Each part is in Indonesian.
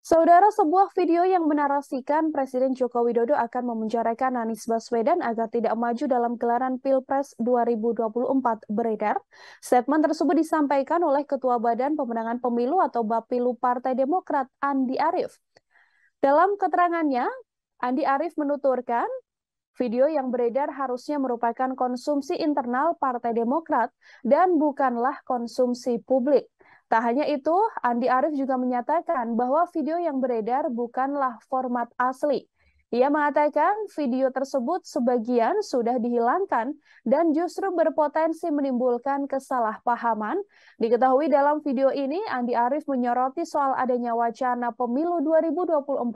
Saudara, sebuah video yang menarasikan Presiden Joko Widodo akan memenjarakan Anies Baswedan agar tidak maju dalam gelaran Pilpres 2024 beredar. Statement tersebut disampaikan oleh Ketua Badan Pemenangan Pemilu atau Bapilu Partai Demokrat, Andi Arief. Dalam keterangannya, Andi Arief menuturkan, video yang beredar harusnya merupakan konsumsi internal Partai Demokrat dan bukanlah konsumsi publik. Tak hanya itu, Andi Arief juga menyatakan bahwa video yang beredar bukanlah format asli, ia mengatakan video tersebut sebagian sudah dihilangkan dan justru berpotensi menimbulkan kesalahpahaman. Diketahui dalam video ini, Andi Arief menyoroti soal adanya wacana pemilu 2024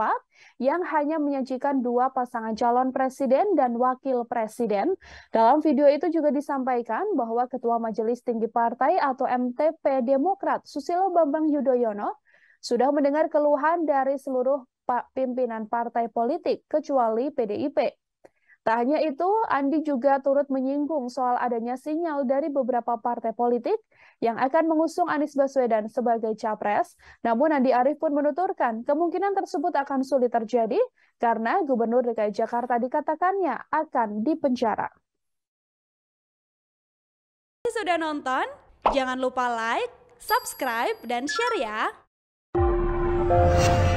yang hanya menyajikan dua pasangan calon presiden dan wakil presiden. Dalam video itu juga disampaikan bahwa Ketua Majelis Tinggi Partai atau MTP Demokrat Susilo Bambang Yudhoyono sudah mendengar keluhan dari seluruh pimpinan partai politik kecuali PDIP. Tak hanya itu, Andi juga turut menyinggung soal adanya sinyal dari beberapa partai politik yang akan mengusung Anies Baswedan sebagai capres. Namun Andi Arief pun menuturkan kemungkinan tersebut akan sulit terjadi karena Gubernur DKI Jakarta dikatakannya akan dipenjara. Sudah nonton? Jangan lupa like, subscribe, dan share ya!